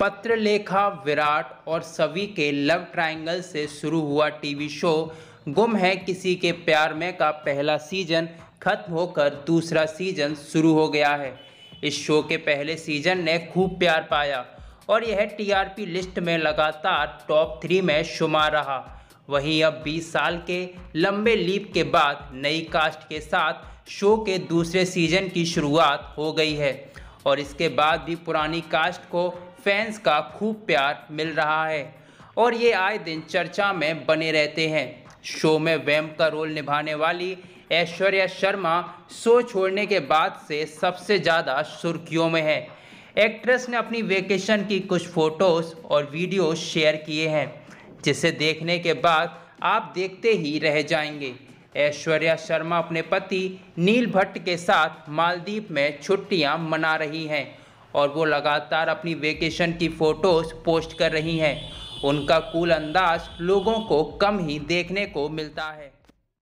पत्र लेखा विराट और सवी के लव ट्रायंगल से शुरू हुआ टीवी शो गुम है किसी के प्यार में का पहला सीजन खत्म होकर दूसरा सीजन शुरू हो गया है इस शो के पहले सीजन ने खूब प्यार पाया और यह टीआरपी लिस्ट में लगातार टॉप थ्री में शुमार रहा वहीं अब 20 साल के लंबे लीप के बाद नई कास्ट के साथ शो के दूसरे सीजन की शुरुआत हो गई है और इसके बाद भी पुरानी कास्ट को फैंस का खूब प्यार मिल रहा है और ये आए दिन चर्चा में बने रहते हैं शो में वैम का रोल निभाने वाली ऐश्वर्या शर्मा शो छोड़ने के बाद से सबसे ज़्यादा सुर्खियों में है एक्ट्रेस ने अपनी वेकेशन की कुछ फ़ोटोज़ और वीडियो शेयर किए हैं जिसे देखने के बाद आप देखते ही रह जाएंगे ऐश्वर्या शर्मा अपने पति नील भट्ट के साथ मालदीप में छुट्टियां मना रही हैं और वो लगातार अपनी वेकेशन की फ़ोटोज़ पोस्ट कर रही हैं उनका कूल अंदाज लोगों को कम ही देखने को मिलता है